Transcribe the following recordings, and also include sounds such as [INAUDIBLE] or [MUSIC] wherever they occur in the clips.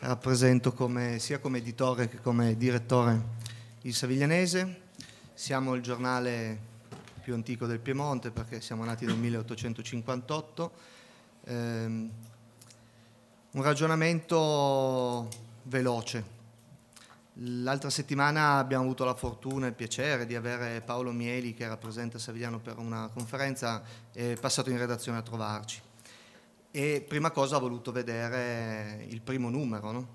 rappresento come, sia come editore che come direttore il Saviglianese, siamo il giornale più antico del Piemonte perché siamo nati nel 1858, ehm, un ragionamento veloce. L'altra settimana abbiamo avuto la fortuna e il piacere di avere Paolo Mieli che rappresenta Savigliano per una conferenza, è passato in redazione a trovarci e prima cosa ha voluto vedere il primo numero. No?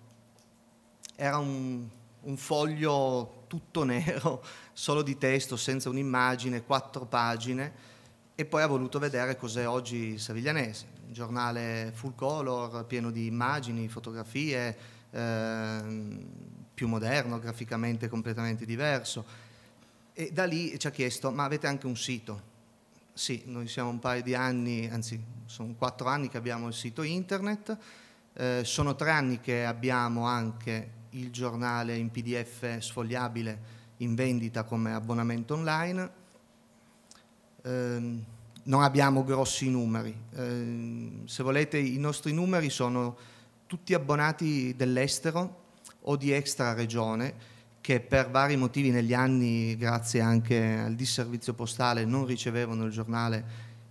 Era un, un foglio tutto [LAUGHS] nero, solo di testo, senza un'immagine, quattro pagine e poi ha voluto vedere cos'è oggi il Saviglianese, un giornale full color, pieno di immagini, fotografie, eh, più moderno, graficamente completamente diverso. E da lì ci ha chiesto, ma avete anche un sito? Sì, noi siamo un paio di anni, anzi sono quattro anni che abbiamo il sito internet, eh, sono tre anni che abbiamo anche il giornale in PDF sfogliabile in vendita come abbonamento online. Eh, non abbiamo grossi numeri, eh, se volete i nostri numeri sono tutti abbonati dell'estero o di extra regione che per vari motivi negli anni, grazie anche al disservizio postale, non ricevevano il giornale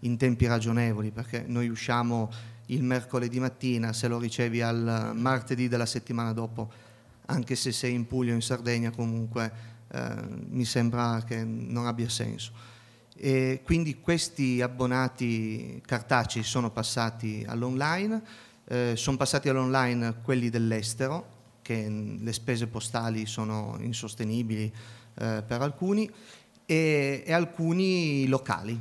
in tempi ragionevoli, perché noi usciamo il mercoledì mattina, se lo ricevi al martedì della settimana dopo, anche se sei in Puglia o in Sardegna, comunque eh, mi sembra che non abbia senso. E quindi questi abbonati cartacei sono passati all'online, eh, sono passati all'online quelli dell'estero, che mm, le spese postali sono insostenibili eh, per alcuni e, e, alcuni locali.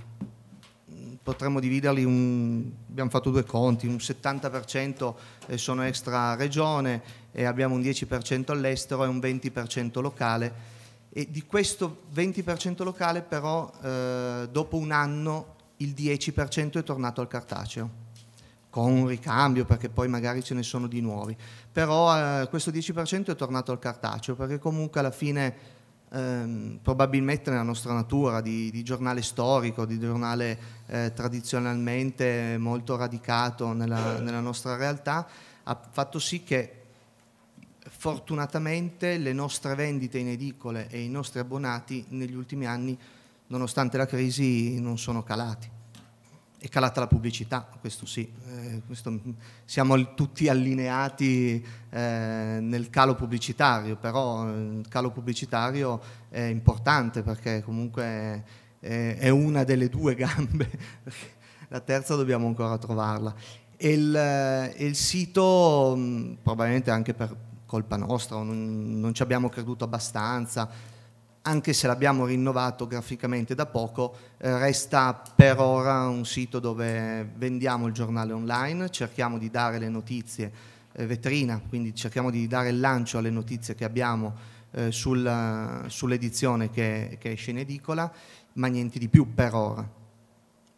Potremmo dividerli, un, abbiamo fatto due conti, un 70% eh, sono extra regione e abbiamo un 10% all'estero e un 20% locale. E di questo 20% locale però eh, dopo un anno il 10% è tornato al cartaceo con un ricambio perché poi magari ce ne sono di nuovi, però eh, questo 10% è tornato al cartaceo perché comunque alla fine ehm, probabilmente nella nostra natura di, di giornale storico, di giornale eh, tradizionalmente molto radicato nella, nella nostra realtà, ha fatto sì che fortunatamente le nostre vendite in edicole e i nostri abbonati negli ultimi anni, nonostante la crisi, non sono calati è calata la pubblicità, questo sì, eh, questo, mm, siamo tutti allineati eh, nel calo pubblicitario, però eh, il calo pubblicitario è importante perché comunque è, è una delle due gambe, [LAUGHS] la terza dobbiamo ancora trovarla. E il, eh, il sito mm, probabilmente anche per colpa nostra, non, non ci abbiamo creduto abbastanza, anche se l'abbiamo rinnovato graficamente da poco, eh, resta per ora un sito dove vendiamo il giornale online, cerchiamo di dare le notizie eh, vetrina, quindi cerchiamo di dare il lancio alle notizie che abbiamo eh, sul, sull'edizione che, che esce in edicola, ma niente di più per ora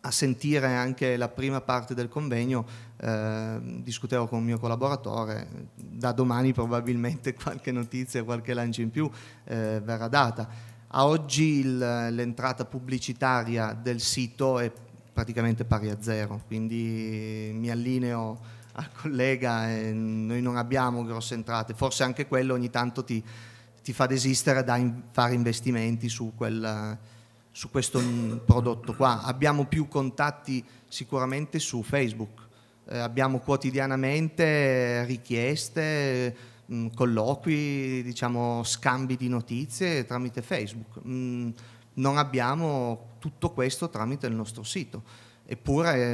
a sentire anche la prima parte del convegno, eh, discutevo con un mio collaboratore, da domani probabilmente [LAUGHS] qualche notizia, qualche lancio in più eh, verrà data. A oggi l'entrata pubblicitaria del sito è praticamente pari a zero, quindi mi allineo al collega, eh, noi non abbiamo grosse entrate, forse anche quello ogni tanto ti, ti fa desistere da in, fare investimenti su quel su questo mm, prodotto qua. Abbiamo più contatti sicuramente su Facebook, eh, abbiamo quotidianamente eh, richieste, mh, eh, mm, colloqui, diciamo, scambi di notizie tramite Facebook. Mh, mm, non abbiamo tutto questo tramite il nostro sito. Eppure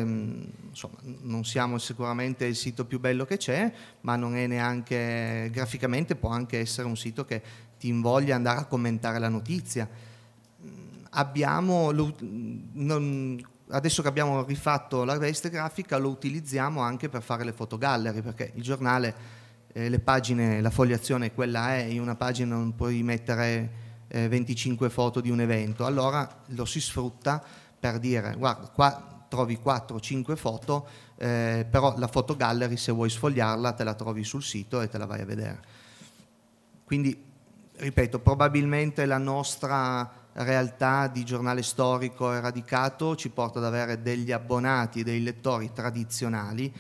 insomma, non siamo sicuramente il sito più bello che c'è, ma non è neanche graficamente, può anche essere un sito che ti invoglia ad andare a commentare la notizia abbiamo, non, adesso che abbiamo rifatto la veste grafica lo utilizziamo anche per fare le fotogallery perché il giornale, eh, le pagine, la fogliazione quella è, in una pagina non puoi mettere eh, 25 foto di un evento, allora lo si sfrutta per dire guarda qua trovi 4-5 foto, eh, però la fotogallery se vuoi sfogliarla te la trovi sul sito e te la vai a vedere. Quindi, ripeto, probabilmente la nostra realtà di giornale storico e radicato ci porta ad avere degli abbonati, dei lettori tradizionali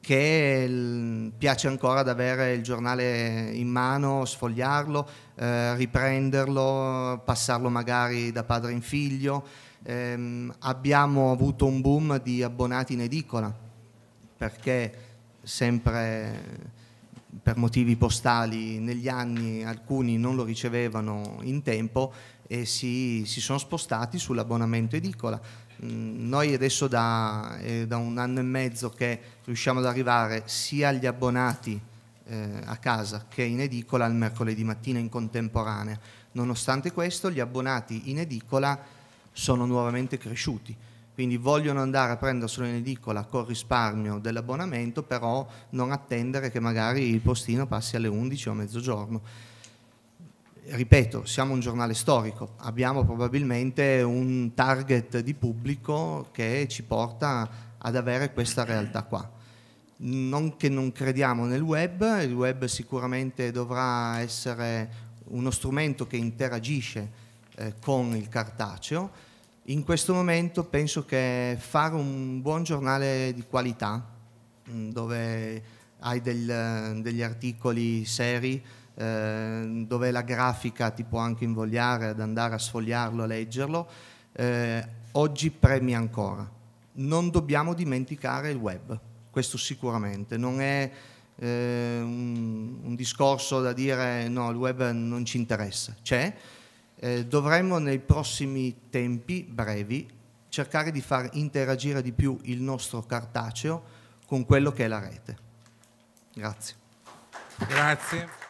che mm, piace ancora ad avere il giornale in mano, sfogliarlo, eh, riprenderlo, passarlo magari da padre in figlio. Eh, abbiamo avuto un boom di abbonati in edicola perché sempre per motivi postali negli anni alcuni non lo ricevevano in tempo e si, si sono spostati sull'abbonamento edicola. Mm, noi adesso da, eh, da, un anno e mezzo che riusciamo ad arrivare sia agli abbonati eh, a casa che in edicola al mercoledì mattina in contemporanea. Nonostante questo gli abbonati in edicola sono nuovamente cresciuti quindi vogliono andare a prenderselo in edicola con risparmio dell'abbonamento, però non attendere che magari il postino passi alle 11 o a mezzogiorno. Ripeto, siamo un giornale storico, abbiamo probabilmente un target di pubblico che ci porta ad avere questa realtà qua. Non che non crediamo nel web, il web sicuramente dovrà essere uno strumento che interagisce eh, con il cartaceo, in questo momento penso che fare un buon giornale di qualità, mm, dove hai del, degli articoli seri, eh, dove la grafica ti può anche invogliare ad andare a sfogliarlo, a leggerlo, eh, oggi premi ancora. Non dobbiamo dimenticare il web, questo sicuramente. Non è eh, un, un discorso da dire no, il web non ci interessa. C'è, eh, dovremmo nei prossimi tempi brevi cercare di far interagire di più il nostro cartaceo con quello che è la rete. Grazie. Grazie.